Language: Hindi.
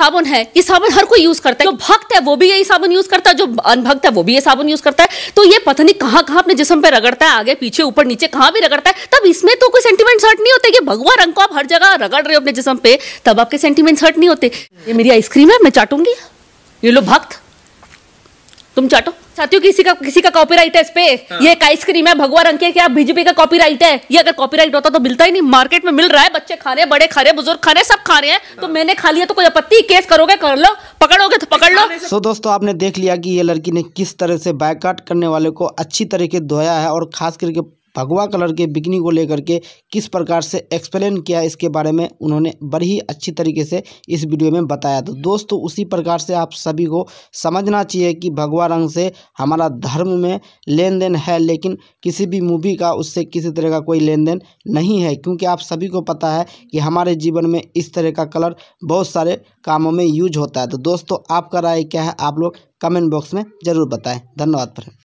साबुन है ये साबुन हर कोई यूज करता है जो भक्त है वो भी यही साबुन यूज करता है जो अनभक्त है वो भी ये साबुन यूज करता है तो ये पता नहीं कहाँ कहाँ अपने जिसम पे रगड़ता है आगे पीछे ऊपर नीचे कहाँ भी रगड़ता है तब इसमें तो कोई सेंटीमेंट हर्ट नहीं होते ये भगवा रंग को आप हर जगह रगड़ रहे हो अपने जिसम पे तब आपके सेंटीमेंट हर्ट नहीं होते ये मेरी आइसक्रीम है मैं चाटूंगी ये लो भक्त तुम चाटो साथियों किसी का किसी का कॉपीराइट है इस पे हाँ। ये एक आइसक्रीम है भगवा रंग के क्या बीजेपी का कॉपीराइट है ये अगर कॉपीराइट होता तो मिलता ही नहीं मार्केट में मिल रहा है बच्चे खा रहे हैं बड़े खा रहे हैं बुजुर्ग खा रहे हैं सब खा रहे हैं तो हाँ। तो मैंने खा लिया तो कोई आपत्ति केस करोगे कर लो पकड़ोगे तो पकड़ लो सो so, दोस्तों आपने देख लिया की ये लड़की ने किस तरह से बायकाट करने वाले को अच्छी तरह के धोया है और खास करके भगवा कलर के बिकनी को लेकर के किस प्रकार से एक्सप्लेन किया इसके बारे में उन्होंने बड़ी ही अच्छी तरीके से इस वीडियो में बताया तो दोस्तों उसी प्रकार से आप सभी को समझना चाहिए कि भगवा रंग से हमारा धर्म में लेन देन है लेकिन किसी भी मूवी का उससे किसी तरह का कोई लेन देन नहीं है क्योंकि आप सभी को पता है कि हमारे जीवन में इस तरह का कलर बहुत सारे कामों में यूज होता है तो दोस्तों आपका राय क्या है आप लोग कमेंट बॉक्स में ज़रूर बताएँ धन्यवाद पर